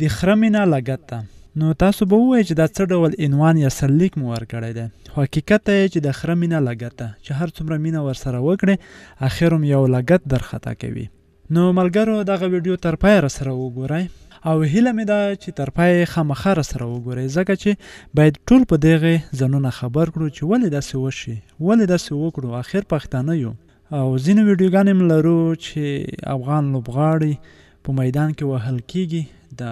د خرمینه لګت ته نو تاسو به وایئ چې دا څه ډول عنوان یا سرلیک مو ورکړی دی خو حقیقت یې چې د خره مینه لګته چې هر څومره مینه ورسره وکړې اخر هم یو لګت درخطا کوي نو ملګرو دغه ویډیو تر پای سره وګورئ او هیله مې ده چې تر پای خامخا سره وګورئ ځکه چې باید ټول په دغه ځنونه خبر کړو چې ولې داسې وشي ولې داسې وکړو اخر پښتانه یو او ځینې ویډیوګانې هم لرو چې افغان لوبغاړي په میدان کې وهل کیږي د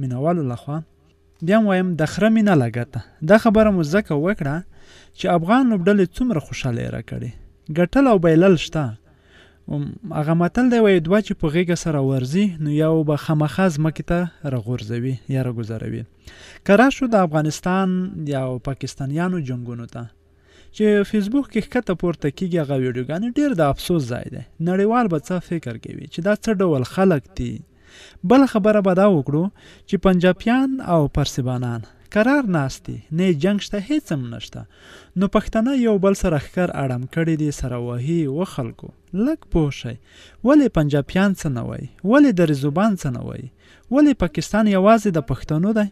مینوالو لخوا بیا وایم د خره مینه لګته دا خبره مو ځکه وکړه چې افغان لوبډلې څومره خوشحالي راکړې ګټل او بیلل شته هغه متل دی وایي دوه چې په غیږه سره ورزي نو یو به خامخا ځمکې ته راغورځوي یا راګوزاروي که شو د افغانستان یا پاکستانیانو جنګونو ته چې فیسبوک کې ښکته پورته کیږي هغه ویډیوګانې ډیر د افسوس ځای دی نړیوال به څه فکر کوي چې دا څه ډول خلک دي بل خبره به دا وکړو چې پنجابیان او پرسبانان قرار ناستي نه جنگ شته هیڅ هم نشته نو پښتانه یو بل سره ښکر اړم کړي دي سره وهي و خلکو لک پوښي ولی پنجابیان څه نه وای ولی در زبان څه نه وای ولی پاکستان یوازې د پښتنو دی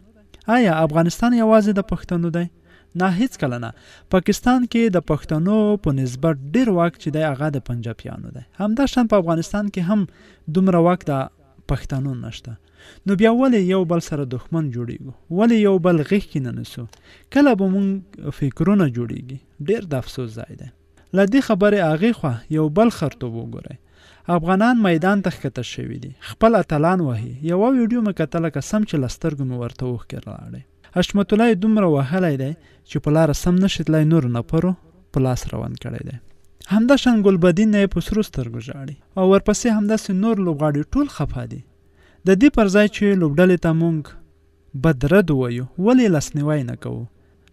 آیا افغانستان یوازې د پښتنو دی نه هیڅ کله نه پاکستان کې د پښتنو په نسبت ډیر واک چې دی هغه د پنجابیانو دی همدا شان په افغانستان کې هم دومره واک د پښتنو نشته نو بیا ولې یو بل سره دښمن جوړیږو ولې یو بل غیږ کې نه نسو کله به مونږ فکرونه جوړیږي ډیر د افسوس ځای دی له دې خبرې هغې خوا یو بل خرطوب وګورئ افغانان میدان ته ښکته شوي دي خپل اتلان وهي یوه ویډیو مې کتله که سم چې له سترګو مې ورته اوښکې راړې حشمت الله دومره وهلی دی چې په لاره سم نشي تلای نور نفرو په لاس روان کړی دی همدا شان ګلبدین نه په سرو سترګو ژاړي او ورپسې همداسې نور لوبغاړي ټول خفه دي د دې پر ځای چې لوبډلې ته مونږ بدرد وایو ولې لاسنیوی نه کوو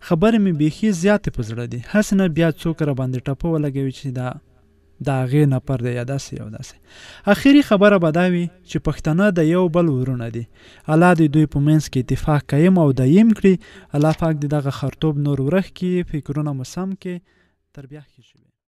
خبرې مې بیخي زیاتې په زړه دي هسې نه بیا څوک راباندې ټپه ولګوي چې دا دا غې نه پر دی یا داسې یو داسې اخیری خبره به دا وي چې پښتانه د یو بل ورونه دي الله دې دوی په منځ کې اتفاق قایم او دایم کړي الله پاک دې دغه خرطوب نور ورخ کړي فکرونه مسم کړي تربیه کړي